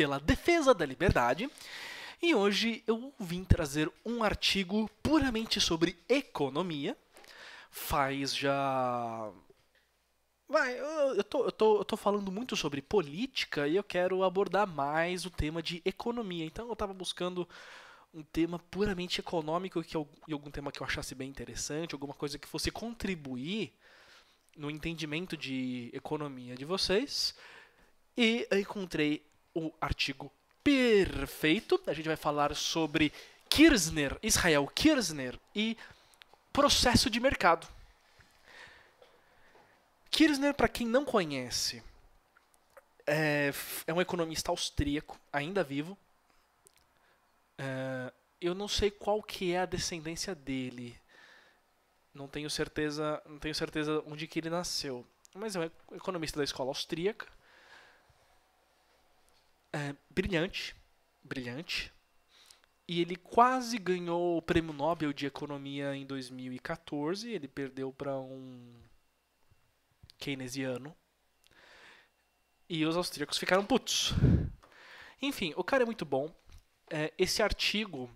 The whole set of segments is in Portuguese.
pela defesa da liberdade. E hoje eu vim trazer um artigo puramente sobre economia. Faz já. Vai, eu, tô, eu, tô, eu tô falando muito sobre política e eu quero abordar mais o tema de economia. Então eu estava buscando um tema puramente econômico que eu, e algum tema que eu achasse bem interessante, alguma coisa que fosse contribuir no entendimento de economia de vocês. E eu encontrei o artigo perfeito. A gente vai falar sobre Kirchner, Israel Kirchner e processo de mercado. Kirchner, para quem não conhece, é, é, um economista austríaco, ainda vivo. É, eu não sei qual que é a descendência dele. Não tenho certeza, não tenho certeza onde que ele nasceu. Mas é um economista da escola austríaca é, brilhante, brilhante. E ele quase ganhou o Prêmio Nobel de Economia em 2014. Ele perdeu para um keynesiano. E os austríacos ficaram putos. Enfim, o cara é muito bom. É, esse artigo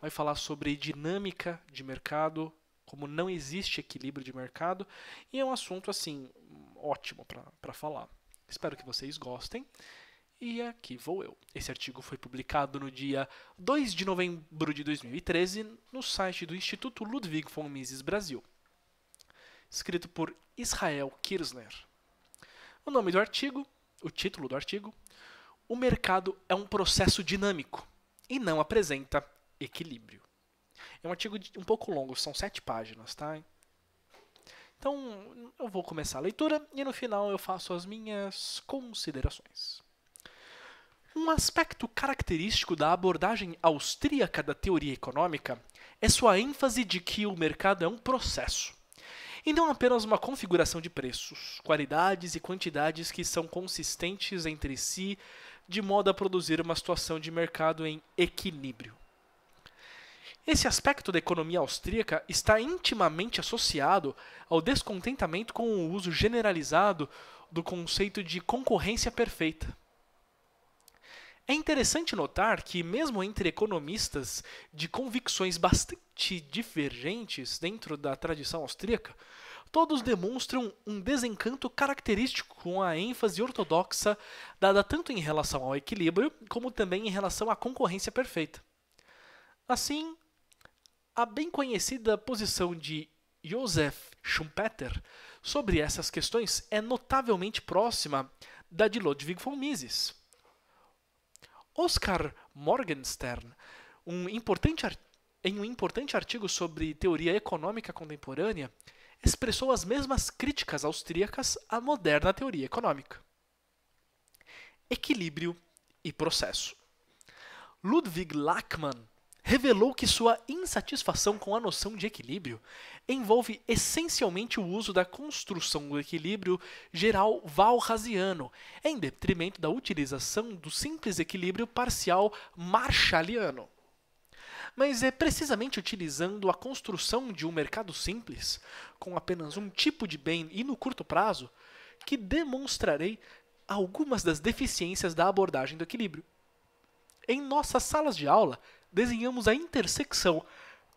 vai falar sobre dinâmica de mercado, como não existe equilíbrio de mercado. E é um assunto, assim, ótimo para falar. Espero que vocês gostem. E aqui vou eu. Esse artigo foi publicado no dia 2 de novembro de 2013 no site do Instituto Ludwig von Mises Brasil, escrito por Israel Kirsner. O nome do artigo, o título do artigo, O mercado é um processo dinâmico e não apresenta equilíbrio. É um artigo um pouco longo, são sete páginas, tá? Então, eu vou começar a leitura e no final eu faço as minhas considerações. Um aspecto característico da abordagem austríaca da teoria econômica é sua ênfase de que o mercado é um processo, e não apenas uma configuração de preços, qualidades e quantidades que são consistentes entre si, de modo a produzir uma situação de mercado em equilíbrio. Esse aspecto da economia austríaca está intimamente associado ao descontentamento com o uso generalizado do conceito de concorrência perfeita é interessante notar que, mesmo entre economistas de convicções bastante divergentes dentro da tradição austríaca, todos demonstram um desencanto característico com a ênfase ortodoxa dada tanto em relação ao equilíbrio como também em relação à concorrência perfeita. Assim, a bem conhecida posição de Joseph Schumpeter sobre essas questões é notavelmente próxima da de Ludwig von Mises. Oscar Morgenstern, um em um importante artigo sobre teoria econômica contemporânea, expressou as mesmas críticas austríacas à moderna teoria econômica. Equilíbrio e processo. Ludwig Lachmann revelou que sua insatisfação com a noção de equilíbrio envolve essencialmente o uso da construção do equilíbrio geral valrasiano, em detrimento da utilização do simples equilíbrio parcial marshalliano mas é precisamente utilizando a construção de um mercado simples, com apenas um tipo de bem e no curto prazo, que demonstrarei algumas das deficiências da abordagem do equilíbrio. Em nossas salas de aula, desenhamos a intersecção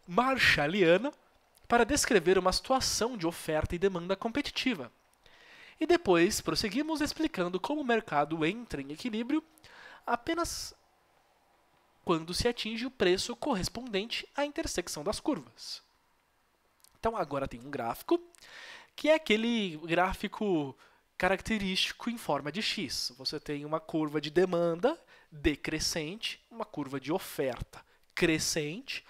marshalliana para descrever uma situação de oferta e demanda competitiva. E depois prosseguimos explicando como o mercado entra em equilíbrio apenas quando se atinge o preço correspondente à intersecção das curvas. Então agora tem um gráfico, que é aquele gráfico característico em forma de X. Você tem uma curva de demanda decrescente, uma curva de oferta crescente.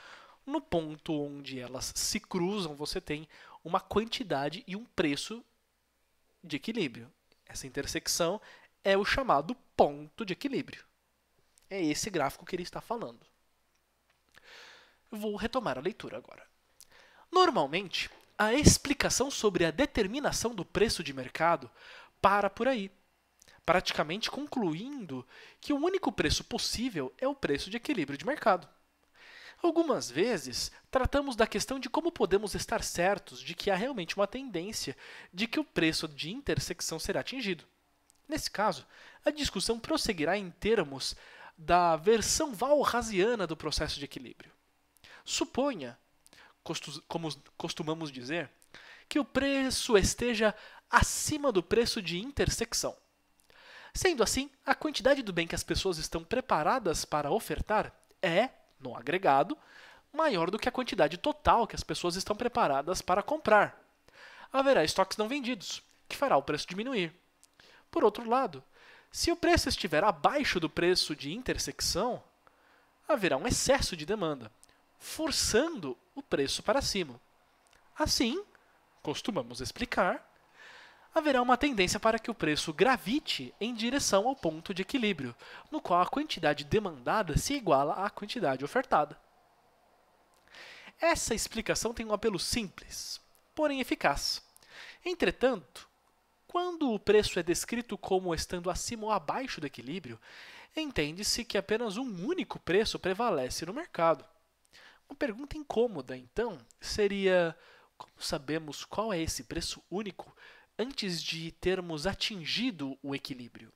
No ponto onde elas se cruzam, você tem uma quantidade e um preço de equilíbrio. Essa intersecção é o chamado ponto de equilíbrio. É esse gráfico que ele está falando. Vou retomar a leitura agora. Normalmente, a explicação sobre a determinação do preço de mercado para por aí, praticamente concluindo que o único preço possível é o preço de equilíbrio de mercado. Algumas vezes, tratamos da questão de como podemos estar certos de que há realmente uma tendência de que o preço de intersecção será atingido. Nesse caso, a discussão prosseguirá em termos da versão valrasiana do processo de equilíbrio. Suponha, como costumamos dizer, que o preço esteja acima do preço de intersecção. Sendo assim, a quantidade do bem que as pessoas estão preparadas para ofertar é no agregado, maior do que a quantidade total que as pessoas estão preparadas para comprar. Haverá estoques não vendidos, que fará o preço diminuir. Por outro lado, se o preço estiver abaixo do preço de intersecção, haverá um excesso de demanda, forçando o preço para cima. Assim, costumamos explicar, haverá uma tendência para que o preço gravite em direção ao ponto de equilíbrio, no qual a quantidade demandada se iguala à quantidade ofertada. Essa explicação tem um apelo simples, porém eficaz. Entretanto, quando o preço é descrito como estando acima ou abaixo do equilíbrio, entende-se que apenas um único preço prevalece no mercado. Uma pergunta incômoda, então, seria: como sabemos qual é esse preço único antes de termos atingido o equilíbrio.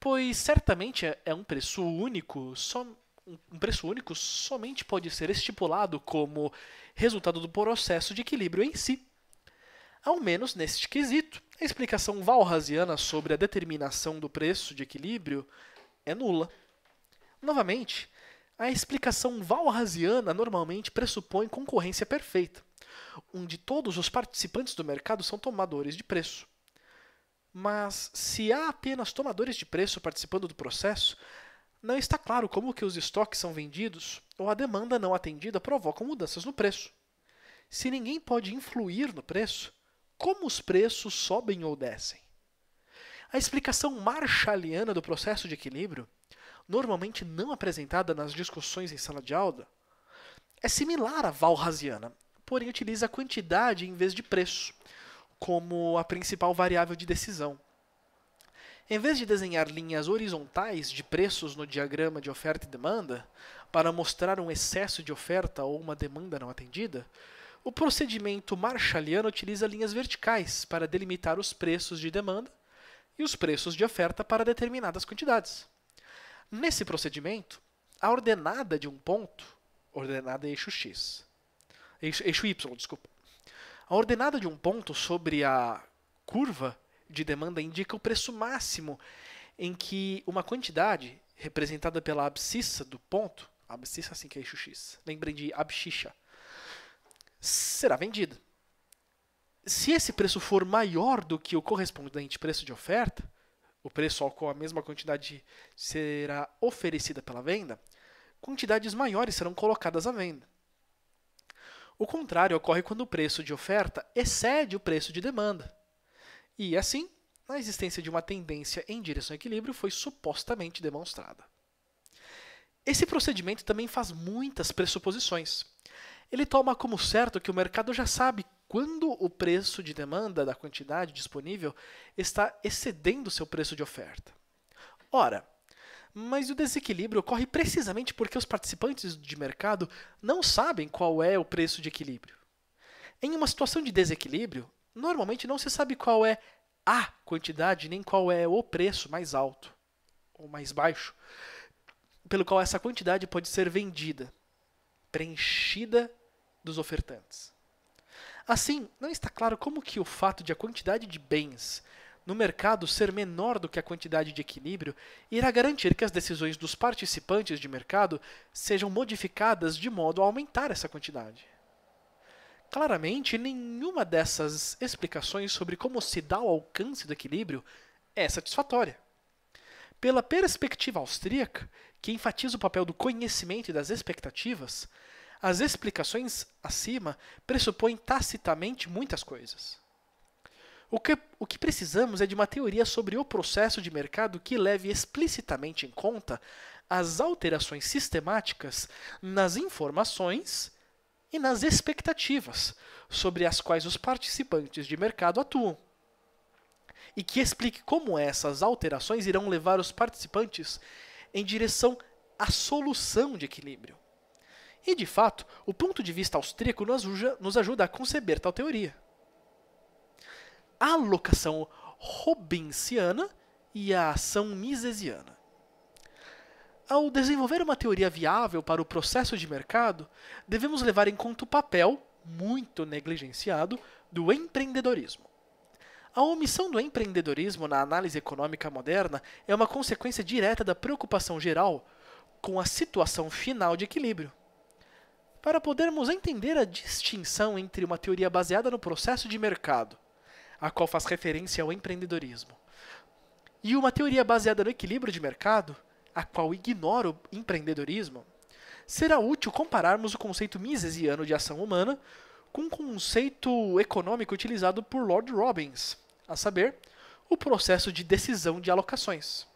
Pois certamente é, é um preço único, só um preço único somente pode ser estipulado como resultado do processo de equilíbrio em si. Ao menos neste quesito, a explicação walrasiana sobre a determinação do preço de equilíbrio é nula. Novamente, a explicação walrasiana normalmente pressupõe concorrência perfeita onde todos os participantes do mercado são tomadores de preço. Mas se há apenas tomadores de preço participando do processo, não está claro como que os estoques são vendidos ou a demanda não atendida provoca mudanças no preço. Se ninguém pode influir no preço, como os preços sobem ou descem? A explicação marshalliana do processo de equilíbrio, normalmente não apresentada nas discussões em sala de aula, é similar à Walrasiana, porém utiliza quantidade em vez de preço como a principal variável de decisão. Em vez de desenhar linhas horizontais de preços no diagrama de oferta e demanda, para mostrar um excesso de oferta ou uma demanda não atendida, o procedimento marshalliano utiliza linhas verticais para delimitar os preços de demanda e os preços de oferta para determinadas quantidades. Nesse procedimento, a ordenada de um ponto, ordenada eixo x, eixo é é y, desculpa. A ordenada de um ponto sobre a curva de demanda indica o preço máximo em que uma quantidade representada pela abscissa do ponto, abscissa assim que é eixo x, lembrem de abxixa, será vendida. Se esse preço for maior do que o correspondente preço de oferta, o preço ao qual a mesma quantidade será oferecida pela venda, quantidades maiores serão colocadas à venda. O contrário ocorre quando o preço de oferta excede o preço de demanda. E, assim, a existência de uma tendência em direção ao equilíbrio foi supostamente demonstrada. Esse procedimento também faz muitas pressuposições. Ele toma como certo que o mercado já sabe quando o preço de demanda da quantidade disponível está excedendo seu preço de oferta. Ora, mas o desequilíbrio ocorre precisamente porque os participantes de mercado não sabem qual é o preço de equilíbrio. Em uma situação de desequilíbrio, normalmente não se sabe qual é a quantidade nem qual é o preço mais alto ou mais baixo, pelo qual essa quantidade pode ser vendida, preenchida dos ofertantes. Assim, não está claro como que o fato de a quantidade de bens no mercado ser menor do que a quantidade de equilíbrio irá garantir que as decisões dos participantes de mercado sejam modificadas de modo a aumentar essa quantidade. Claramente, nenhuma dessas explicações sobre como se dá o alcance do equilíbrio é satisfatória. Pela perspectiva austríaca, que enfatiza o papel do conhecimento e das expectativas, as explicações acima pressupõem tacitamente muitas coisas. O que, o que precisamos é de uma teoria sobre o processo de mercado que leve explicitamente em conta as alterações sistemáticas nas informações e nas expectativas sobre as quais os participantes de mercado atuam. E que explique como essas alterações irão levar os participantes em direção à solução de equilíbrio. E de fato, o ponto de vista austríaco nos ajuda a conceber tal teoria alocação robinsiana e a ação misesiana. Ao desenvolver uma teoria viável para o processo de mercado, devemos levar em conta o papel, muito negligenciado, do empreendedorismo. A omissão do empreendedorismo na análise econômica moderna é uma consequência direta da preocupação geral com a situação final de equilíbrio. Para podermos entender a distinção entre uma teoria baseada no processo de mercado a qual faz referência ao empreendedorismo. E uma teoria baseada no equilíbrio de mercado, a qual ignora o empreendedorismo, será útil compararmos o conceito misesiano de ação humana com o conceito econômico utilizado por Lord Robbins, a saber, o processo de decisão de alocações.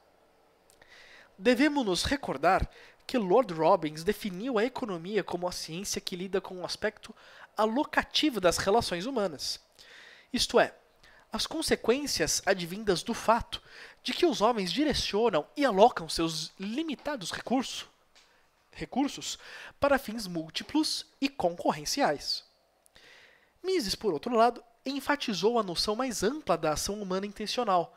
Devemos nos recordar que Lord Robbins definiu a economia como a ciência que lida com o aspecto alocativo das relações humanas. Isto é, as consequências advindas do fato de que os homens direcionam e alocam seus limitados recursos, recursos para fins múltiplos e concorrenciais. Mises, por outro lado, enfatizou a noção mais ampla da ação humana intencional,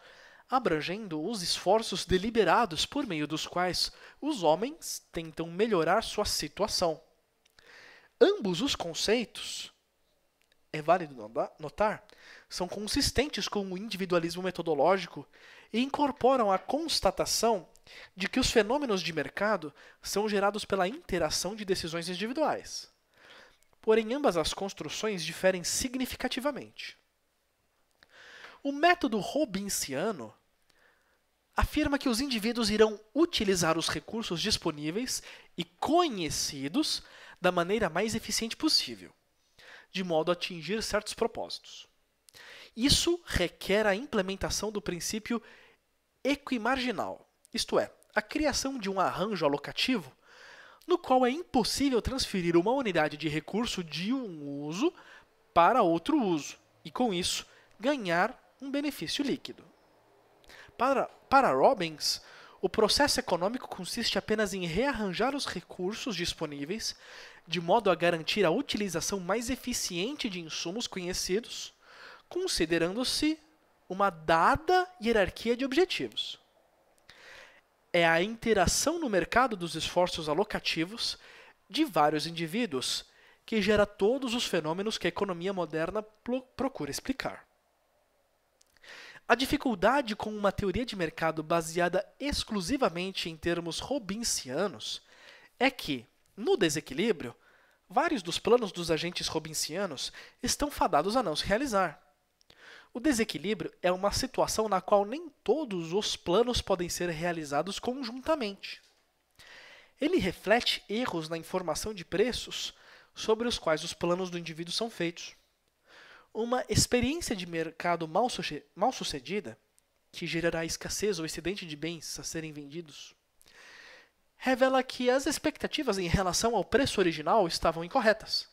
abrangendo os esforços deliberados por meio dos quais os homens tentam melhorar sua situação. Ambos os conceitos, é válido notar, são consistentes com o individualismo metodológico e incorporam a constatação de que os fenômenos de mercado são gerados pela interação de decisões individuais. Porém, ambas as construções diferem significativamente. O método robinsiano afirma que os indivíduos irão utilizar os recursos disponíveis e conhecidos da maneira mais eficiente possível, de modo a atingir certos propósitos. Isso requer a implementação do princípio equimarginal, isto é, a criação de um arranjo alocativo no qual é impossível transferir uma unidade de recurso de um uso para outro uso e, com isso, ganhar um benefício líquido. Para, para Robbins, o processo econômico consiste apenas em rearranjar os recursos disponíveis de modo a garantir a utilização mais eficiente de insumos conhecidos considerando-se uma dada hierarquia de objetivos. É a interação no mercado dos esforços alocativos de vários indivíduos que gera todos os fenômenos que a economia moderna procura explicar. A dificuldade com uma teoria de mercado baseada exclusivamente em termos robinsianos é que, no desequilíbrio, vários dos planos dos agentes robinsianos estão fadados a não se realizar. O desequilíbrio é uma situação na qual nem todos os planos podem ser realizados conjuntamente. Ele reflete erros na informação de preços sobre os quais os planos do indivíduo são feitos. Uma experiência de mercado mal, mal sucedida, que gerará escassez ou excedente de bens a serem vendidos, revela que as expectativas em relação ao preço original estavam incorretas.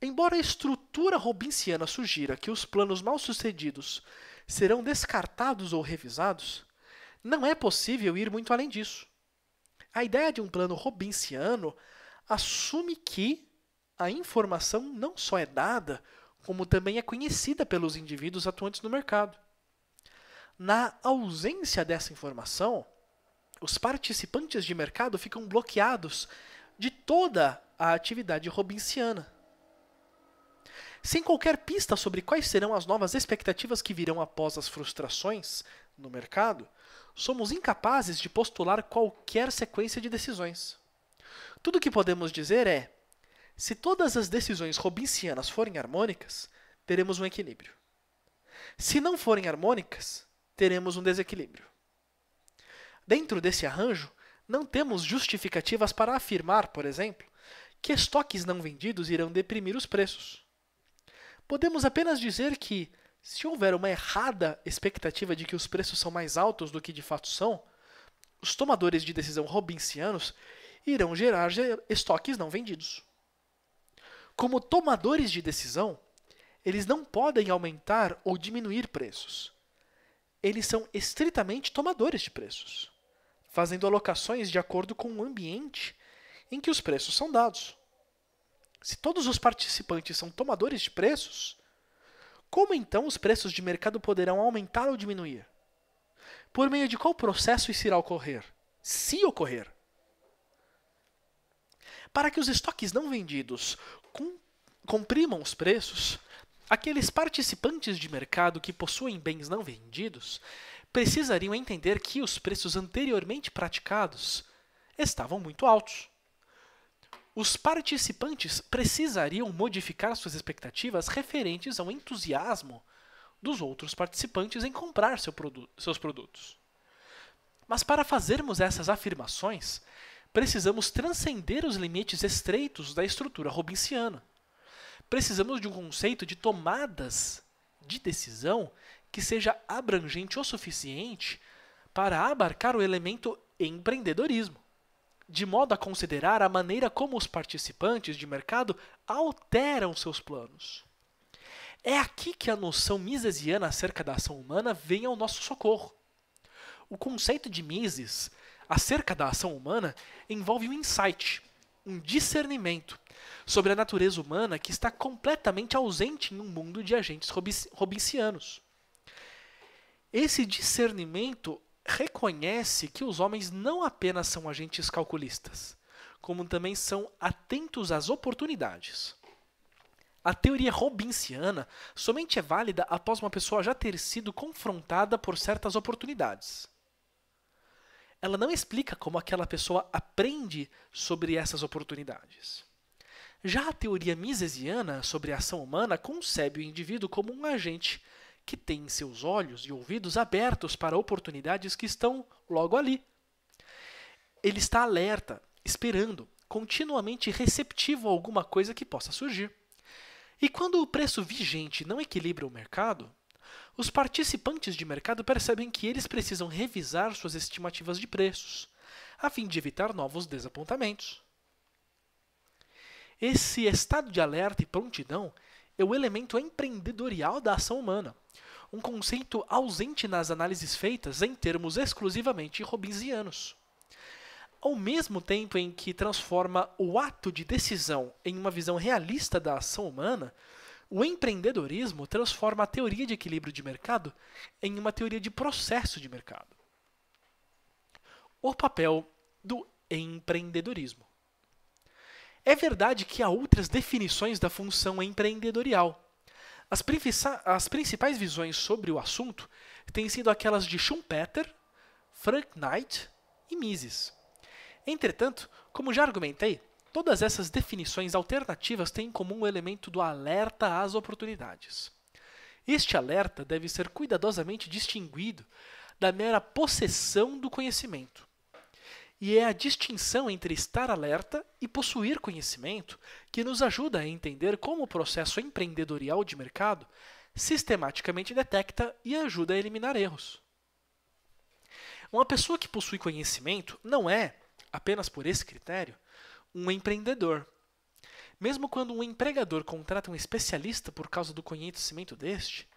Embora a estrutura robinciana sugira que os planos mal sucedidos serão descartados ou revisados, não é possível ir muito além disso. A ideia de um plano robinciano assume que a informação não só é dada, como também é conhecida pelos indivíduos atuantes no mercado. Na ausência dessa informação, os participantes de mercado ficam bloqueados de toda a atividade robinciana sem qualquer pista sobre quais serão as novas expectativas que virão após as frustrações no mercado, somos incapazes de postular qualquer sequência de decisões. Tudo o que podemos dizer é: se todas as decisões robincianas forem harmônicas, teremos um equilíbrio. Se não forem harmônicas, teremos um desequilíbrio. Dentro desse arranjo, não temos justificativas para afirmar, por exemplo, que estoques não vendidos irão deprimir os preços podemos apenas dizer que, se houver uma errada expectativa de que os preços são mais altos do que de fato são, os tomadores de decisão robinsianos irão gerar estoques não vendidos. Como tomadores de decisão, eles não podem aumentar ou diminuir preços. Eles são estritamente tomadores de preços, fazendo alocações de acordo com o ambiente em que os preços são dados. Se todos os participantes são tomadores de preços, como então os preços de mercado poderão aumentar ou diminuir? Por meio de qual processo isso irá ocorrer? Se ocorrer. Para que os estoques não vendidos comprimam os preços, aqueles participantes de mercado que possuem bens não vendidos precisariam entender que os preços anteriormente praticados estavam muito altos os participantes precisariam modificar suas expectativas referentes ao entusiasmo dos outros participantes em comprar seu produ seus produtos. Mas para fazermos essas afirmações, precisamos transcender os limites estreitos da estrutura robinsiana. Precisamos de um conceito de tomadas de decisão que seja abrangente o suficiente para abarcar o elemento empreendedorismo de modo a considerar a maneira como os participantes de mercado alteram seus planos. É aqui que a noção misesiana acerca da ação humana vem ao nosso socorro. O conceito de Mises acerca da ação humana envolve um insight, um discernimento sobre a natureza humana que está completamente ausente em um mundo de agentes robinsianos. Esse discernimento reconhece que os homens não apenas são agentes calculistas, como também são atentos às oportunidades. A teoria robinsiana somente é válida após uma pessoa já ter sido confrontada por certas oportunidades. Ela não explica como aquela pessoa aprende sobre essas oportunidades. Já a teoria misesiana sobre a ação humana concebe o indivíduo como um agente que tem seus olhos e ouvidos abertos para oportunidades que estão logo ali. Ele está alerta, esperando, continuamente receptivo a alguma coisa que possa surgir. E quando o preço vigente não equilibra o mercado, os participantes de mercado percebem que eles precisam revisar suas estimativas de preços, a fim de evitar novos desapontamentos. Esse estado de alerta e prontidão é o elemento empreendedorial da ação humana um conceito ausente nas análises feitas em termos exclusivamente robinsianos. Ao mesmo tempo em que transforma o ato de decisão em uma visão realista da ação humana, o empreendedorismo transforma a teoria de equilíbrio de mercado em uma teoria de processo de mercado. O papel do empreendedorismo. É verdade que há outras definições da função empreendedorial, as, as principais visões sobre o assunto têm sido aquelas de Schumpeter, Frank Knight e Mises. Entretanto, como já argumentei, todas essas definições alternativas têm em comum o elemento do alerta às oportunidades. Este alerta deve ser cuidadosamente distinguido da mera possessão do conhecimento e é a distinção entre estar alerta e possuir conhecimento que nos ajuda a entender como o processo empreendedorial de mercado sistematicamente detecta e ajuda a eliminar erros. Uma pessoa que possui conhecimento não é, apenas por esse critério, um empreendedor. Mesmo quando um empregador contrata um especialista por causa do conhecimento deste,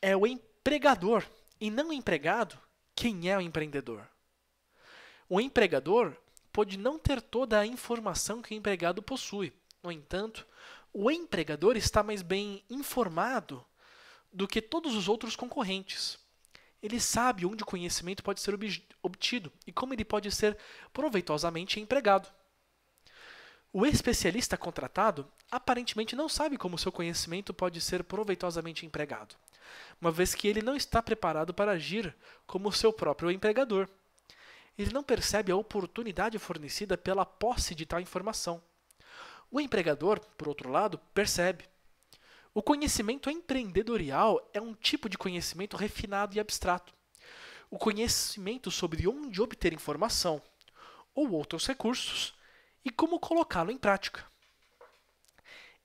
é o empregador e não o empregado quem é o empreendedor. O empregador pode não ter toda a informação que o empregado possui. No entanto, o empregador está mais bem informado do que todos os outros concorrentes. Ele sabe onde o conhecimento pode ser obtido e como ele pode ser proveitosamente empregado. O especialista contratado aparentemente não sabe como seu conhecimento pode ser proveitosamente empregado, uma vez que ele não está preparado para agir como seu próprio empregador ele não percebe a oportunidade fornecida pela posse de tal informação. O empregador, por outro lado, percebe. O conhecimento empreendedorial é um tipo de conhecimento refinado e abstrato. O conhecimento sobre onde obter informação ou outros recursos e como colocá-lo em prática.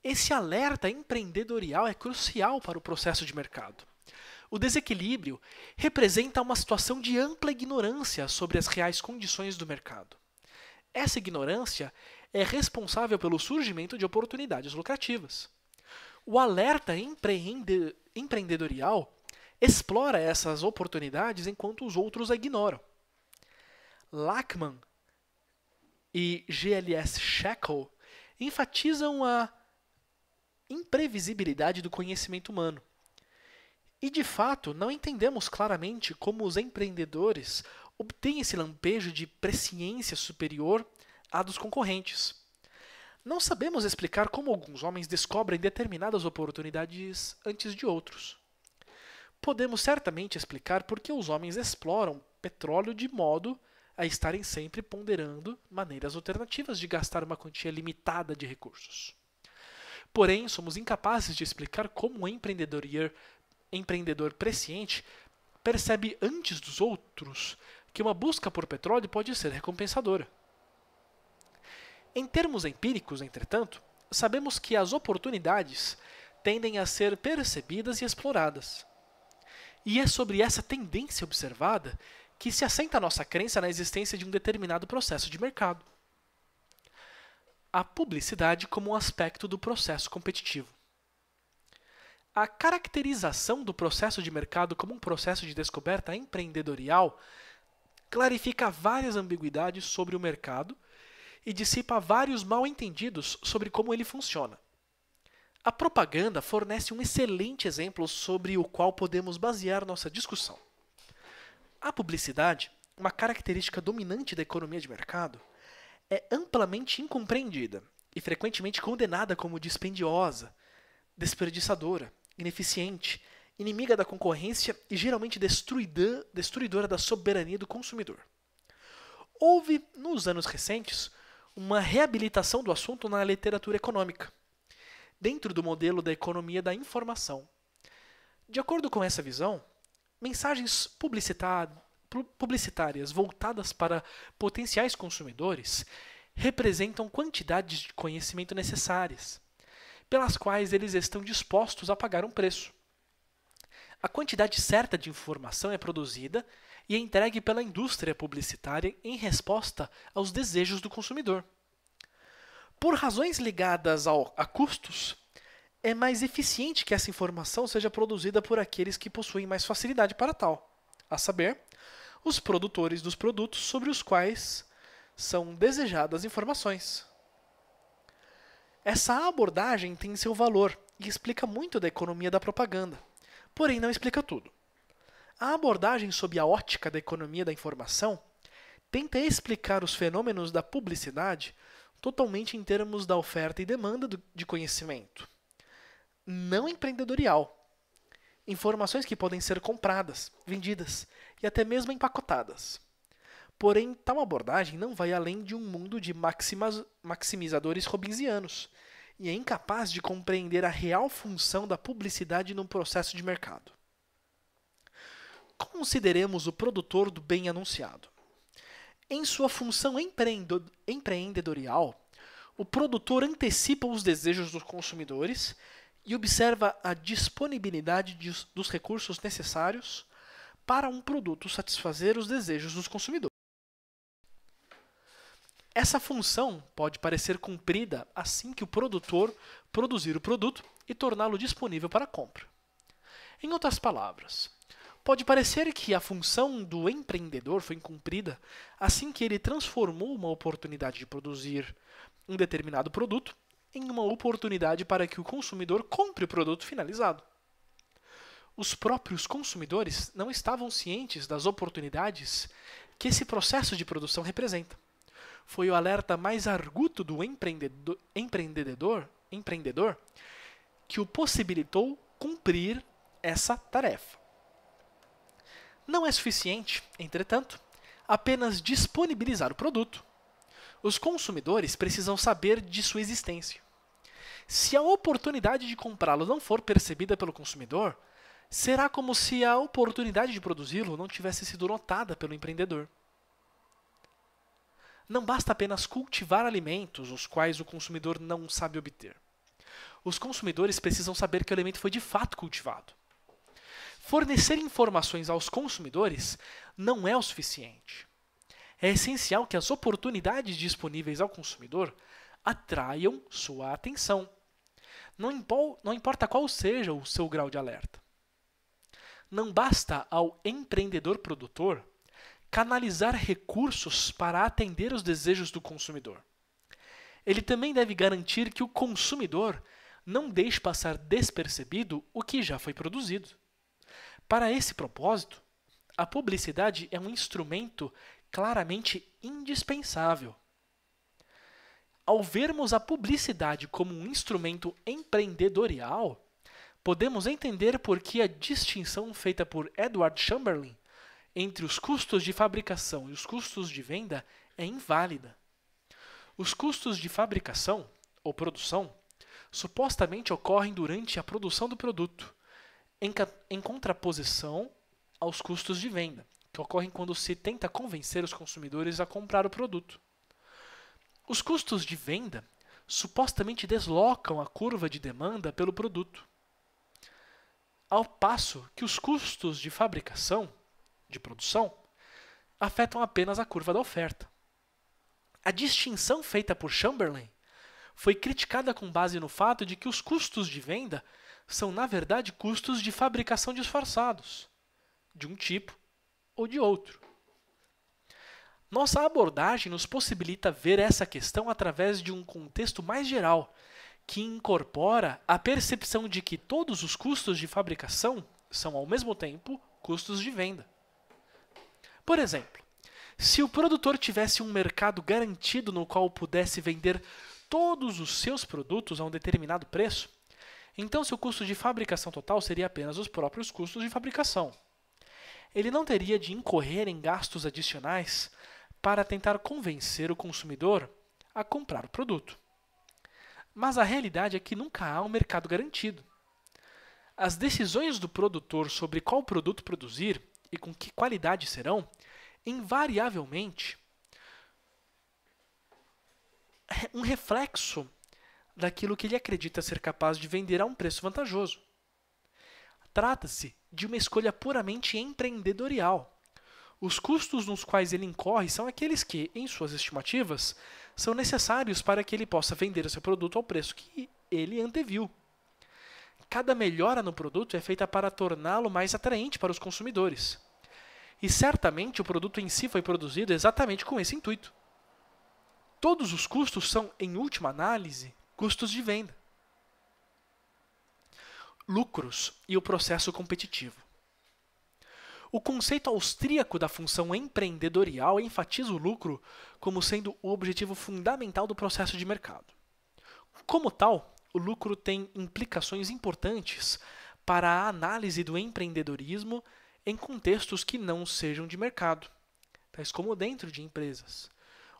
Esse alerta empreendedorial é crucial para o processo de mercado. O desequilíbrio representa uma situação de ampla ignorância sobre as reais condições do mercado. Essa ignorância é responsável pelo surgimento de oportunidades lucrativas. O alerta empreende empreendedorial explora essas oportunidades enquanto os outros a ignoram. Lachman e GLS Shackle enfatizam a imprevisibilidade do conhecimento humano e de fato, não entendemos claramente como os empreendedores obtêm esse lampejo de presciência superior à dos concorrentes. Não sabemos explicar como alguns homens descobrem determinadas oportunidades antes de outros. Podemos certamente explicar por que os homens exploram petróleo de modo a estarem sempre ponderando maneiras alternativas de gastar uma quantia limitada de recursos. Porém, somos incapazes de explicar como o empreendedor empreendedor presciente percebe antes dos outros que uma busca por petróleo pode ser recompensadora. Em termos empíricos, entretanto, sabemos que as oportunidades tendem a ser percebidas e exploradas. E é sobre essa tendência observada que se assenta a nossa crença na existência de um determinado processo de mercado. A publicidade como um aspecto do processo competitivo a caracterização do processo de mercado como um processo de descoberta empreendedorial clarifica várias ambiguidades sobre o mercado e dissipa vários mal-entendidos sobre como ele funciona. A propaganda fornece um excelente exemplo sobre o qual podemos basear nossa discussão. A publicidade, uma característica dominante da economia de mercado, é amplamente incompreendida e frequentemente condenada como dispendiosa, desperdiçadora ineficiente, inimiga da concorrência e geralmente destruidora da soberania do consumidor. Houve, nos anos recentes, uma reabilitação do assunto na literatura econômica, dentro do modelo da economia da informação. De acordo com essa visão, mensagens publicitárias voltadas para potenciais consumidores representam quantidades de conhecimento necessárias pelas quais eles estão dispostos a pagar um preço. A quantidade certa de informação é produzida e é entregue pela indústria publicitária em resposta aos desejos do consumidor. Por razões ligadas ao, a custos, é mais eficiente que essa informação seja produzida por aqueles que possuem mais facilidade para tal, a saber, os produtores dos produtos sobre os quais são desejadas informações. Essa abordagem tem seu valor e explica muito da economia da propaganda, porém não explica tudo. A abordagem sob a ótica da economia da informação tenta explicar os fenômenos da publicidade totalmente em termos da oferta e demanda de conhecimento, não empreendedorial. Informações que podem ser compradas, vendidas e até mesmo empacotadas. Porém, tal abordagem não vai além de um mundo de maximizadores robinsianos e é incapaz de compreender a real função da publicidade num processo de mercado. Consideremos o produtor do bem anunciado. Em sua função empreendedorial, o produtor antecipa os desejos dos consumidores e observa a disponibilidade dos recursos necessários para um produto satisfazer os desejos dos consumidores. Essa função pode parecer cumprida assim que o produtor produzir o produto e torná-lo disponível para compra. Em outras palavras, pode parecer que a função do empreendedor foi cumprida assim que ele transformou uma oportunidade de produzir um determinado produto em uma oportunidade para que o consumidor compre o produto finalizado. Os próprios consumidores não estavam cientes das oportunidades que esse processo de produção representa foi o alerta mais arguto do empreendedor, empreendedor, empreendedor que o possibilitou cumprir essa tarefa. Não é suficiente, entretanto, apenas disponibilizar o produto. Os consumidores precisam saber de sua existência. Se a oportunidade de comprá-lo não for percebida pelo consumidor, será como se a oportunidade de produzi-lo não tivesse sido notada pelo empreendedor. Não basta apenas cultivar alimentos os quais o consumidor não sabe obter. Os consumidores precisam saber que o alimento foi de fato cultivado. Fornecer informações aos consumidores não é o suficiente. É essencial que as oportunidades disponíveis ao consumidor atraiam sua atenção. Não, impo não importa qual seja o seu grau de alerta. Não basta ao empreendedor produtor canalizar recursos para atender os desejos do consumidor. Ele também deve garantir que o consumidor não deixe passar despercebido o que já foi produzido. Para esse propósito, a publicidade é um instrumento claramente indispensável. Ao vermos a publicidade como um instrumento empreendedorial, podemos entender por que a distinção feita por Edward Chamberlain entre os custos de fabricação e os custos de venda é inválida. Os custos de fabricação ou produção supostamente ocorrem durante a produção do produto, em, em contraposição aos custos de venda, que ocorrem quando se tenta convencer os consumidores a comprar o produto. Os custos de venda supostamente deslocam a curva de demanda pelo produto, ao passo que os custos de fabricação de produção afetam apenas a curva da oferta. A distinção feita por Chamberlain foi criticada com base no fato de que os custos de venda são, na verdade, custos de fabricação disfarçados, de um tipo ou de outro. Nossa abordagem nos possibilita ver essa questão através de um contexto mais geral, que incorpora a percepção de que todos os custos de fabricação são, ao mesmo tempo, custos de venda. Por exemplo, se o produtor tivesse um mercado garantido no qual pudesse vender todos os seus produtos a um determinado preço, então seu custo de fabricação total seria apenas os próprios custos de fabricação. Ele não teria de incorrer em gastos adicionais para tentar convencer o consumidor a comprar o produto. Mas a realidade é que nunca há um mercado garantido. As decisões do produtor sobre qual produto produzir e com que qualidade serão invariavelmente é um reflexo daquilo que ele acredita ser capaz de vender a um preço vantajoso. Trata-se de uma escolha puramente empreendedorial. Os custos nos quais ele incorre são aqueles que, em suas estimativas, são necessários para que ele possa vender o seu produto ao preço que ele anteviu. Cada melhora no produto é feita para torná-lo mais atraente para os consumidores. E certamente o produto em si foi produzido exatamente com esse intuito. Todos os custos são, em última análise, custos de venda. Lucros e o processo competitivo. O conceito austríaco da função empreendedorial enfatiza o lucro como sendo o objetivo fundamental do processo de mercado. Como tal, o lucro tem implicações importantes para a análise do empreendedorismo em contextos que não sejam de mercado, tais como dentro de empresas,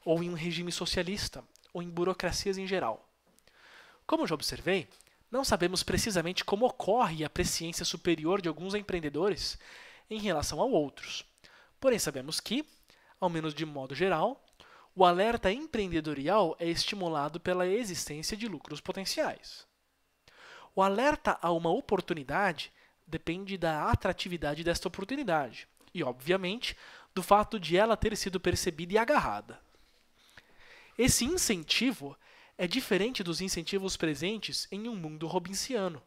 ou em um regime socialista, ou em burocracias em geral. Como já observei, não sabemos precisamente como ocorre a presciência superior de alguns empreendedores em relação a outros. Porém, sabemos que, ao menos de modo geral, o alerta empreendedorial é estimulado pela existência de lucros potenciais. O alerta a uma oportunidade depende da atratividade desta oportunidade e, obviamente, do fato de ela ter sido percebida e agarrada. Esse incentivo é diferente dos incentivos presentes em um mundo robinciano.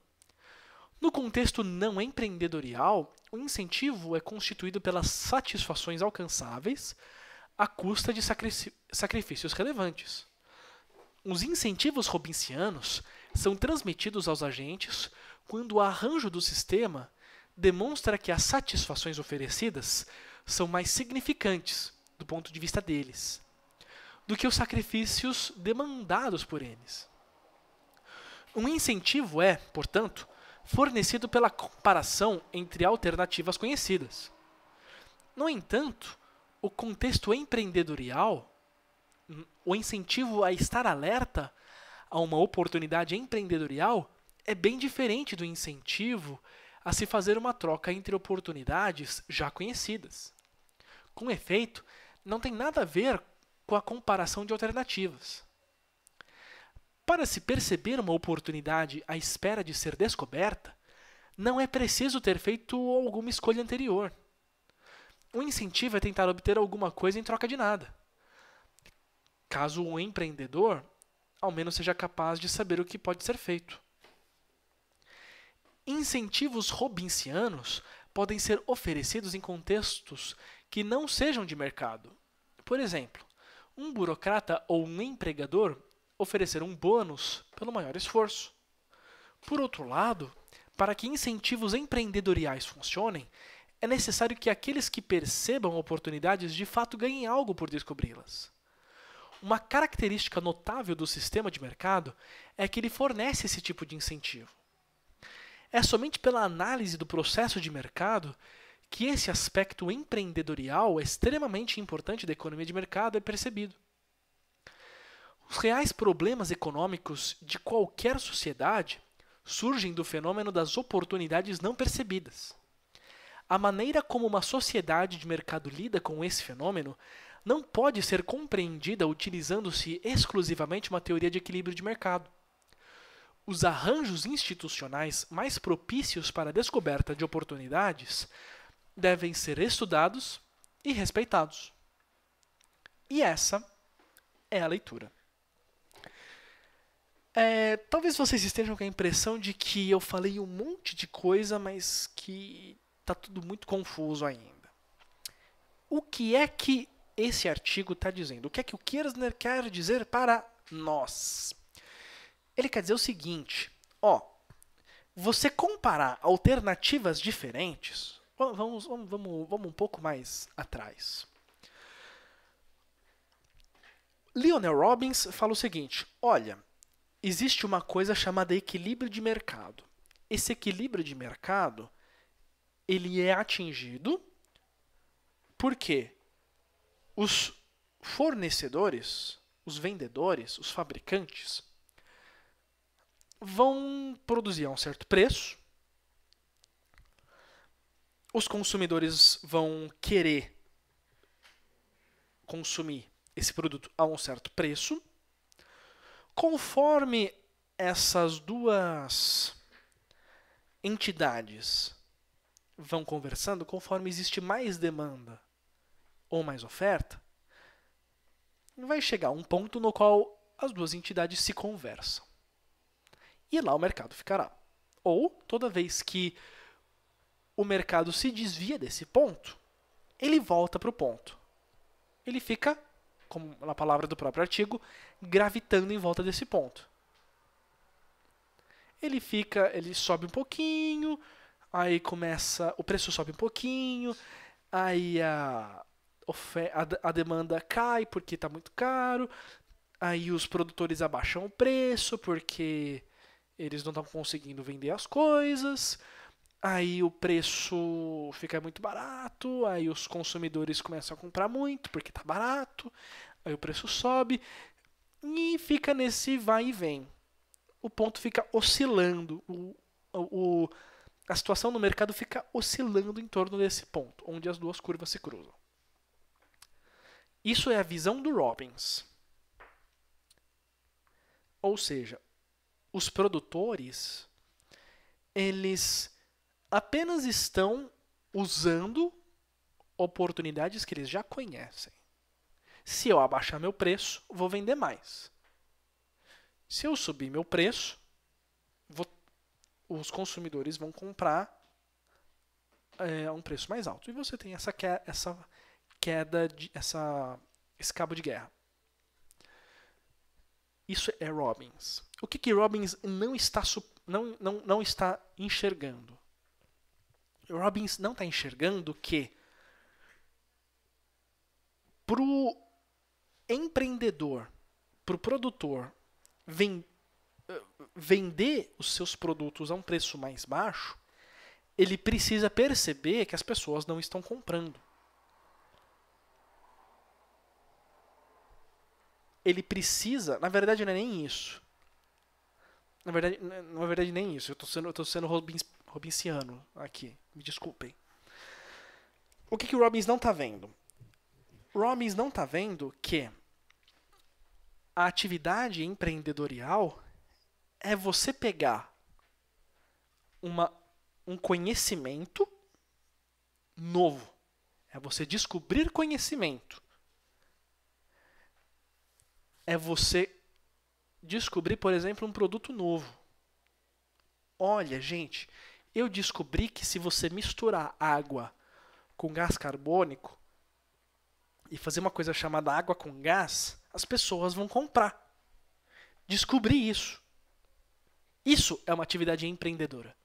No contexto não empreendedorial, o incentivo é constituído pelas satisfações alcançáveis à custa de sacrifícios relevantes. Os incentivos robincianos são transmitidos aos agentes quando o arranjo do sistema demonstra que as satisfações oferecidas são mais significantes do ponto de vista deles do que os sacrifícios demandados por eles. Um incentivo é, portanto, fornecido pela comparação entre alternativas conhecidas. No entanto, o contexto empreendedorial, o incentivo a estar alerta a uma oportunidade empreendedorial é bem diferente do incentivo a se fazer uma troca entre oportunidades já conhecidas. Com efeito, não tem nada a ver com a comparação de alternativas. Para se perceber uma oportunidade à espera de ser descoberta, não é preciso ter feito alguma escolha anterior. O incentivo é tentar obter alguma coisa em troca de nada. Caso o empreendedor, ao menos seja capaz de saber o que pode ser feito. Incentivos robinsianos podem ser oferecidos em contextos que não sejam de mercado. Por exemplo, um burocrata ou um empregador oferecer um bônus pelo maior esforço. Por outro lado, para que incentivos empreendedoriais funcionem, é necessário que aqueles que percebam oportunidades de fato ganhem algo por descobri-las. Uma característica notável do sistema de mercado é que ele fornece esse tipo de incentivo. É somente pela análise do processo de mercado que esse aspecto empreendedorial é extremamente importante da economia de mercado é percebido. Os reais problemas econômicos de qualquer sociedade surgem do fenômeno das oportunidades não percebidas. A maneira como uma sociedade de mercado lida com esse fenômeno não pode ser compreendida utilizando-se exclusivamente uma teoria de equilíbrio de mercado os arranjos institucionais mais propícios para a descoberta de oportunidades devem ser estudados e respeitados. E essa é a leitura. É, talvez vocês estejam com a impressão de que eu falei um monte de coisa, mas que está tudo muito confuso ainda. O que é que esse artigo está dizendo? O que é que o Kirchner quer dizer para nós, ele quer dizer o seguinte, ó, você comparar alternativas diferentes, vamos, vamos, vamos, vamos um pouco mais atrás. Lionel Robbins fala o seguinte: olha, existe uma coisa chamada equilíbrio de mercado. Esse equilíbrio de mercado ele é atingido porque os fornecedores, os vendedores, os fabricantes vão produzir a um certo preço. Os consumidores vão querer consumir esse produto a um certo preço. Conforme essas duas entidades vão conversando, conforme existe mais demanda ou mais oferta, vai chegar um ponto no qual as duas entidades se conversam e lá o mercado ficará. Ou, toda vez que o mercado se desvia desse ponto, ele volta para o ponto. Ele fica, como na palavra do próprio artigo, gravitando em volta desse ponto. Ele fica, ele sobe um pouquinho, aí começa, o preço sobe um pouquinho, aí a, a, a demanda cai porque está muito caro, aí os produtores abaixam o preço porque eles não estão conseguindo vender as coisas, aí o preço fica muito barato, aí os consumidores começam a comprar muito porque está barato, aí o preço sobe e fica nesse vai e vem. O ponto fica oscilando, o, o, a situação no mercado fica oscilando em torno desse ponto, onde as duas curvas se cruzam. Isso é a visão do Robbins. Ou seja, os produtores eles apenas estão usando oportunidades que eles já conhecem. Se eu abaixar meu preço, vou vender mais. Se eu subir meu preço, vou, os consumidores vão comprar eh, a um preço mais alto. E você tem essa, que, essa queda, de, essa, esse cabo de guerra. Isso é Robbins. O que, que Robbins não está, não, não, não está enxergando? Robbins não está enxergando que para o empreendedor, para o produtor vender os seus produtos a um preço mais baixo, ele precisa perceber que as pessoas não estão comprando. ele precisa. Na verdade, não é nem isso. Na verdade, é verdade nem isso. Eu estou sendo, eu tô sendo Robins, Robinsiano aqui. Me desculpem. O que, que o Robbins não está vendo? O Robbins não está vendo que a atividade empreendedorial é você pegar uma, um conhecimento novo. É você descobrir conhecimento é você descobrir, por exemplo, um produto novo. Olha, gente, eu descobri que se você misturar água com gás carbônico e fazer uma coisa chamada água com gás, as pessoas vão comprar. Descobri isso. Isso é uma atividade empreendedora.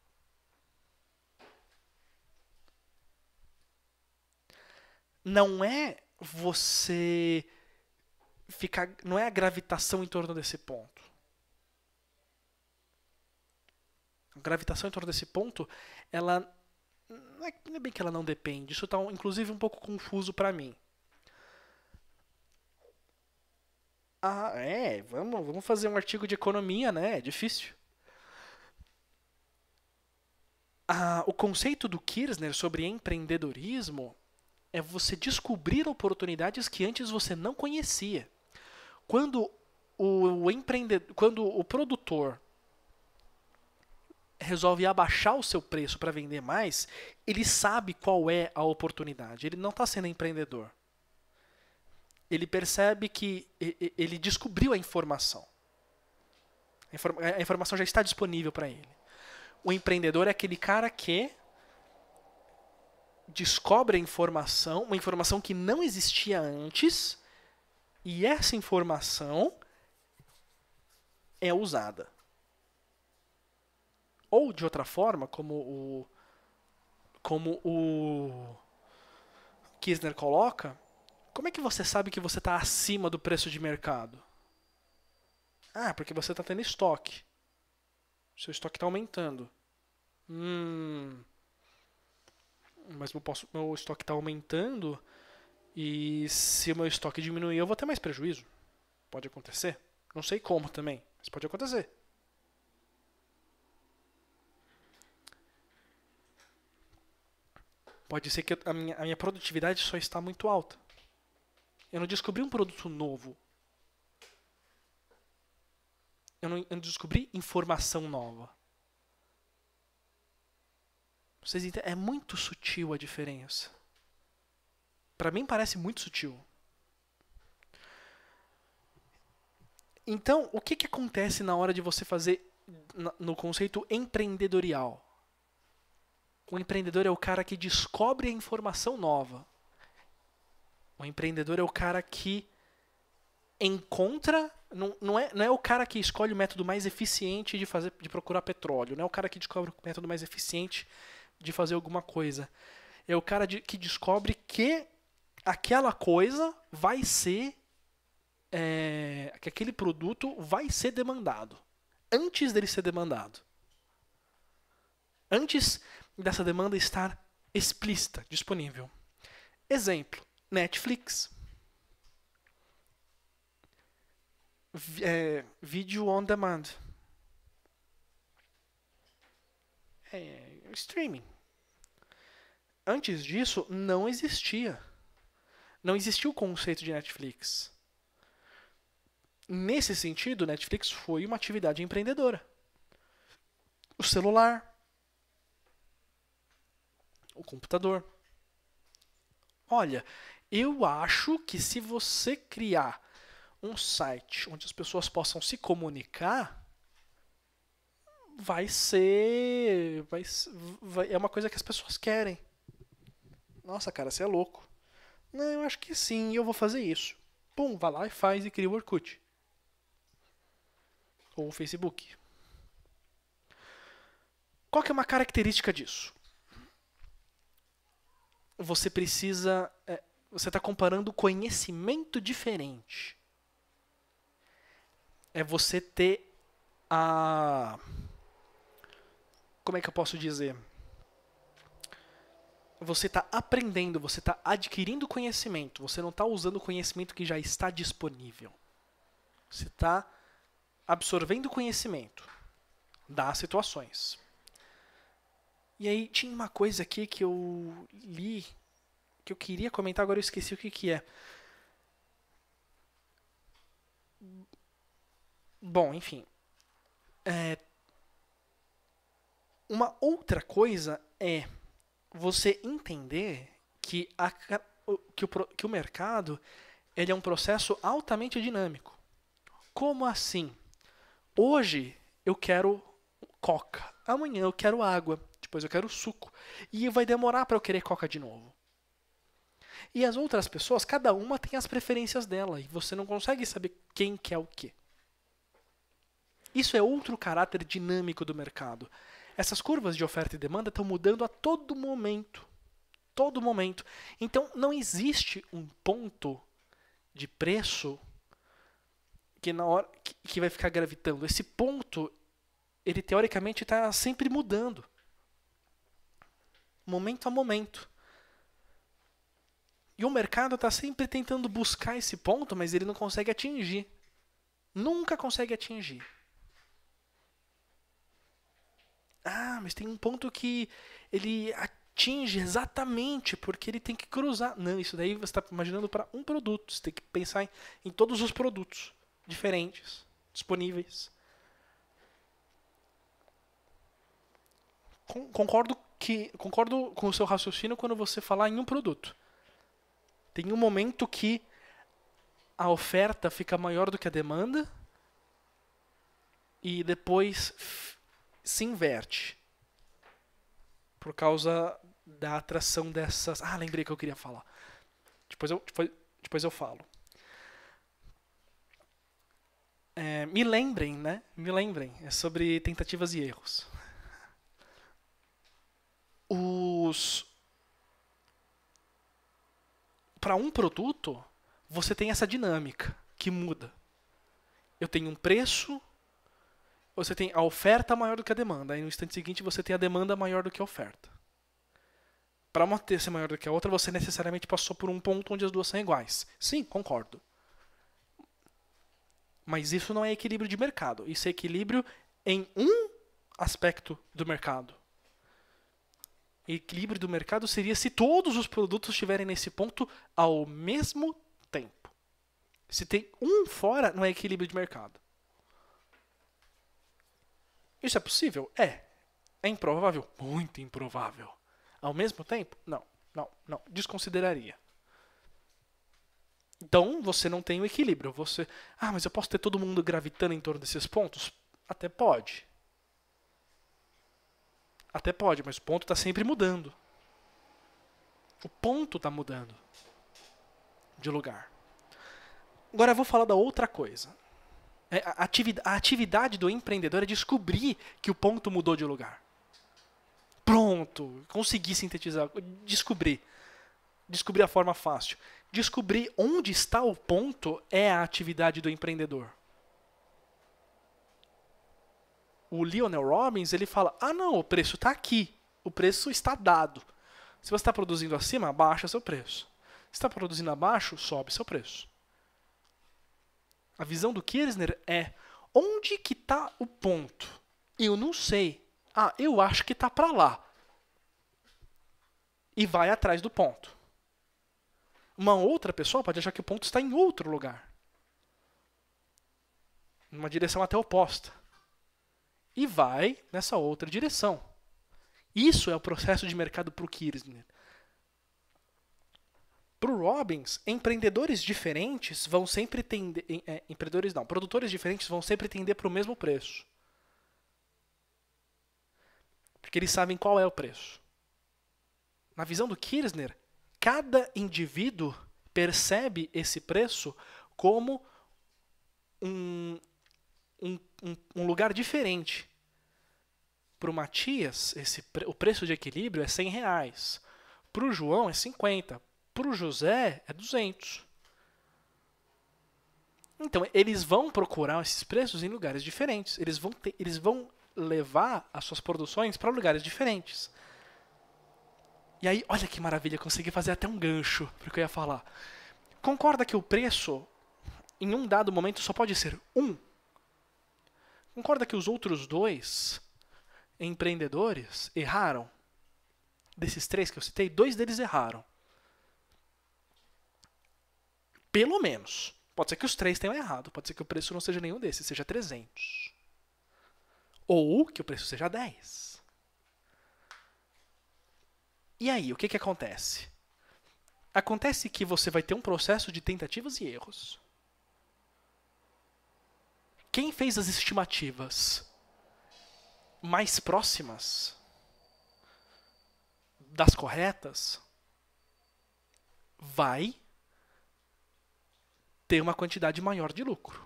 Não é você ficar, não é a gravitação em torno desse ponto. A gravitação em torno desse ponto, ela não é, não é bem que ela não depende. Isso está inclusive um pouco confuso para mim. Ah, é, vamos, vamos fazer um artigo de economia, né? É difícil. Ah, o conceito do Kirchner sobre empreendedorismo é você descobrir oportunidades que antes você não conhecia. Quando o, empreendedor, quando o produtor resolve abaixar o seu preço para vender mais, ele sabe qual é a oportunidade. Ele não está sendo empreendedor. Ele percebe que ele descobriu a informação. A informação já está disponível para ele. O empreendedor é aquele cara que descobre a informação, uma informação que não existia antes e essa informação é usada. Ou de outra forma, como o como o Kisner coloca, como é que você sabe que você está acima do preço de mercado? Ah, porque você está tendo estoque. Seu estoque está aumentando. Hum. Mas posso, meu estoque está aumentando e se o meu estoque diminuir, eu vou ter mais prejuízo. Pode acontecer. Não sei como também, mas pode acontecer. Pode ser que a minha, a minha produtividade só está muito alta. Eu não descobri um produto novo. Eu não, eu não descobri informação nova. Vocês entendem? É muito sutil a diferença para mim parece muito sutil. Então, o que, que acontece na hora de você fazer no conceito empreendedorial? O empreendedor é o cara que descobre a informação nova. O empreendedor é o cara que encontra. Não, não, é, não é o cara que escolhe o método mais eficiente de, fazer, de procurar petróleo. Não é o cara que descobre o método mais eficiente de fazer alguma coisa. É o cara de, que descobre que aquela coisa vai ser. É, que aquele produto vai ser demandado. Antes dele ser demandado. Antes dessa demanda estar explícita, disponível. Exemplo: Netflix. É, vídeo on demand. É, streaming. Antes disso, não existia. Não existiu o conceito de Netflix. Nesse sentido, Netflix foi uma atividade empreendedora. O celular, o computador. Olha, eu acho que se você criar um site onde as pessoas possam se comunicar, vai ser, vai, vai é uma coisa que as pessoas querem. Nossa, cara, você é louco. Não, eu acho que sim, eu vou fazer isso. Pum, vai lá e faz e cria o Orkut. Ou o Facebook. Qual que é uma característica disso? Você precisa. É, você está comparando conhecimento diferente. É você ter a. Como é que eu posso dizer? você está aprendendo, você está adquirindo conhecimento, você não está usando o conhecimento que já está disponível. Você está absorvendo conhecimento das situações. E aí tinha uma coisa aqui que eu li, que eu queria comentar, agora eu esqueci o que, que é. Bom, enfim. É... Uma outra coisa é você entender que, a, que, o, que o mercado ele é um processo altamente dinâmico. Como assim? Hoje eu quero coca, amanhã eu quero água, depois eu quero suco. E vai demorar para eu querer coca de novo. E as outras pessoas, cada uma tem as preferências dela e você não consegue saber quem quer o quê. Isso é outro caráter dinâmico do mercado. Essas curvas de oferta e demanda estão mudando a todo momento. Todo momento. Então não existe um ponto de preço que na hora que, que vai ficar gravitando. Esse ponto ele teoricamente está sempre mudando. Momento a momento. E o mercado está sempre tentando buscar esse ponto, mas ele não consegue atingir. Nunca consegue atingir. Ah, mas tem um ponto que ele atinge exatamente porque ele tem que cruzar. Não, isso daí você está imaginando para um produto. Você tem que pensar em, em todos os produtos diferentes, disponíveis. concordo que concordo com o seu raciocínio quando você falar em um produto. Tem um momento que a oferta fica maior do que a demanda e depois se inverte por causa da atração dessas. Ah, lembrei que eu queria falar. Depois eu, depois, depois eu falo. É, me lembrem, né? Me lembrem. É sobre tentativas e erros. Os. Para um produto, você tem essa dinâmica que muda. Eu tenho um preço você tem a oferta maior do que a demanda, aí no instante seguinte você tem a demanda maior do que a oferta. Para uma ter ser maior do que a outra, você necessariamente passou por um ponto onde as duas são iguais. Sim, concordo. Mas isso não é equilíbrio de mercado. Isso é equilíbrio em um aspecto do mercado. Equilíbrio do mercado seria se todos os produtos estiverem nesse ponto ao mesmo tempo. Se tem um fora, não é equilíbrio de mercado. Isso é possível? É. É improvável? Muito improvável. Ao mesmo tempo? Não, não, não. Desconsideraria. Então você não tem o equilíbrio. Você, ah, mas eu posso ter todo mundo gravitando em torno desses pontos? Até pode. Até pode, mas o ponto está sempre mudando. O ponto está mudando de lugar. Agora eu vou falar da outra coisa. É, a atividade, do empreendedor é descobrir que o ponto mudou de lugar. Pronto, consegui sintetizar, descobrir. Descobrir a forma fácil. Descobrir onde está o ponto é a atividade do empreendedor. O Lionel Robbins ele fala: ah, não, o preço está aqui, o preço está dado. Se você está produzindo acima, baixa seu preço. Se está produzindo abaixo, sobe seu preço. A visão do Kirchner é onde que está o ponto? Eu não sei. Ah, eu acho que está para lá. E vai atrás do ponto. Uma outra pessoa pode achar que o ponto está em outro lugar. Numa direção até oposta. E vai nessa outra direção. Isso é o processo de mercado para o Kirchner. Robbins, empreendedores diferentes vão sempre tender. É, empreendedores não, produtores diferentes vão sempre tender para o mesmo preço. Porque eles sabem qual é o preço. Na visão do Kirchner, cada indivíduo percebe esse preço como um, um, um lugar diferente. Para o Matias, esse, o preço de equilíbrio é 100 reais. Para o João é 50. Para o José é 200. Então, eles vão procurar esses preços em lugares diferentes. Eles vão, ter, eles vão levar as suas produções para lugares diferentes. E aí, olha que maravilha, consegui fazer até um gancho para o que eu ia falar. Concorda que o preço, em um dado momento, só pode ser um? Concorda que os outros dois empreendedores erraram? Desses três que eu citei, dois deles erraram. Pelo menos. Pode ser que os três tenham errado. Pode ser que o preço não seja nenhum desses, seja 300. Ou que o preço seja 10. E aí, o que, que acontece? Acontece que você vai ter um processo de tentativas e erros. Quem fez as estimativas mais próximas das corretas vai ter uma quantidade maior de lucro.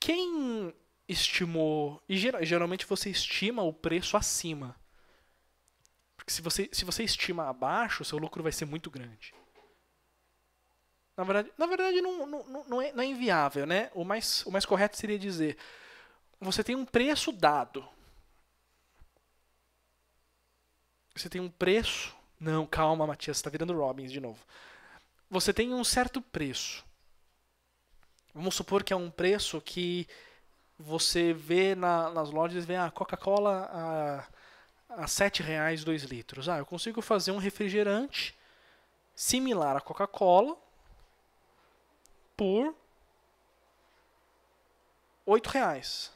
Quem estimou, e geralmente você estima o preço acima. Porque se você, se você estima abaixo, seu lucro vai ser muito grande. Na verdade, na verdade não, não, não, é, não é inviável, né? O mais, o mais correto seria dizer: você tem um preço dado. Você tem um preço não, calma, Matias, está virando Robbins de novo. Você tem um certo preço. Vamos supor que é um preço que você vê na, nas lojas, vê a ah, Coca-Cola a, a 7 reais 2 litros. Ah, eu consigo fazer um refrigerante similar à Coca-Cola por 8 reais.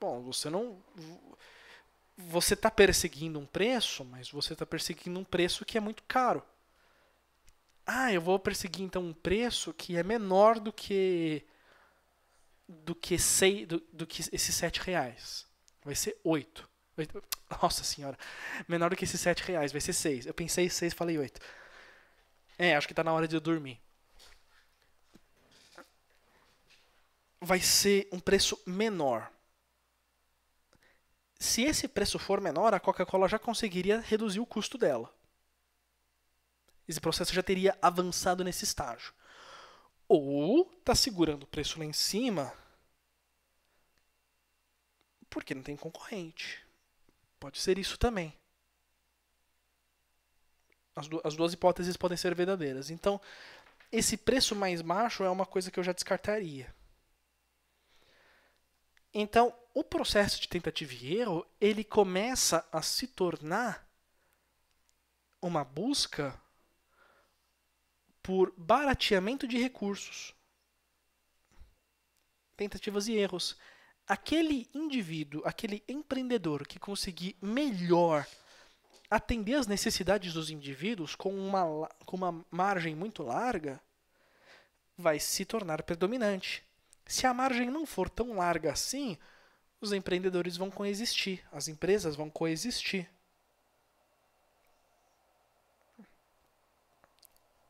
Bom, você não você está perseguindo um preço, mas você está perseguindo um preço que é muito caro. Ah, eu vou perseguir então um preço que é menor do que do que sei do, do que esses sete reais. Vai ser oito. Nossa senhora, menor do que esses sete reais, vai ser seis. Eu pensei seis, falei oito. É, acho que está na hora de eu dormir. Vai ser um preço menor se esse preço for menor, a Coca-Cola já conseguiria reduzir o custo dela. Esse processo já teria avançado nesse estágio. Ou está segurando o preço lá em cima porque não tem concorrente. Pode ser isso também. As, du as duas hipóteses podem ser verdadeiras. Então, esse preço mais baixo é uma coisa que eu já descartaria. Então, o processo de tentativa e erro ele começa a se tornar uma busca por barateamento de recursos, tentativas e erros. Aquele indivíduo, aquele empreendedor que conseguir melhor atender as necessidades dos indivíduos com uma, com uma margem muito larga, vai se tornar predominante. Se a margem não for tão larga assim, os empreendedores vão coexistir, as empresas vão coexistir.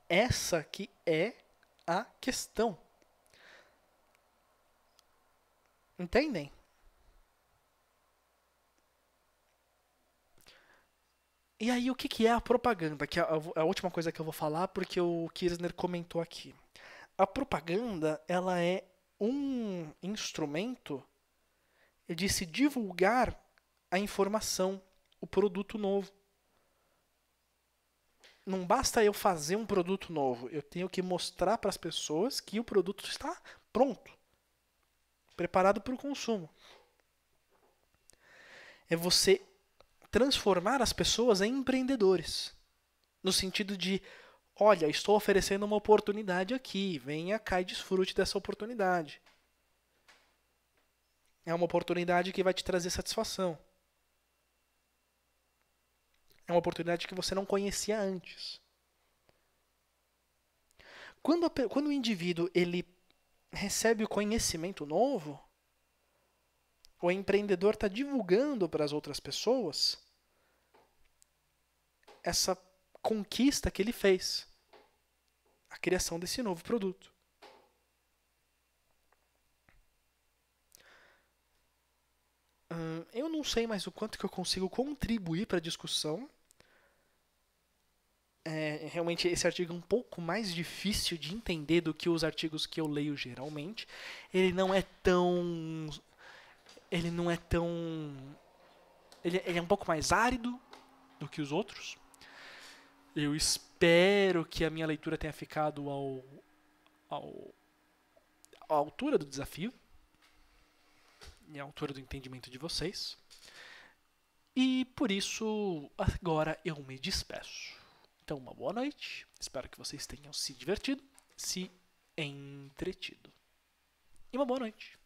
Essa que é a questão. Entendem? E aí, o que, que é a propaganda? Que é a, última coisa que eu vou falar, porque o Kirchner comentou aqui. A propaganda, ela é um instrumento ele é disse divulgar a informação, o produto novo. Não basta eu fazer um produto novo, eu tenho que mostrar para as pessoas que o produto está pronto, preparado para o consumo. É você transformar as pessoas em empreendedores, no sentido de olha, estou oferecendo uma oportunidade aqui, venha cá e desfrute dessa oportunidade. É uma oportunidade que vai te trazer satisfação. É uma oportunidade que você não conhecia antes. Quando, a, quando o indivíduo ele recebe o conhecimento novo, o empreendedor está divulgando para as outras pessoas essa conquista que ele fez, a criação desse novo produto. Hum, eu não sei mais o quanto que eu consigo contribuir para a discussão. É, realmente esse artigo é um pouco mais difícil de entender do que os artigos que eu leio geralmente. Ele não é tão. Ele não é tão. Ele, ele é um pouco mais árido do que os outros. Eu espero que a minha leitura tenha ficado ao, ao, à altura do desafio é altura do entendimento de vocês. E por isso, agora eu me despeço. Então, uma boa noite. Espero que vocês tenham se divertido, se entretido. E uma boa noite.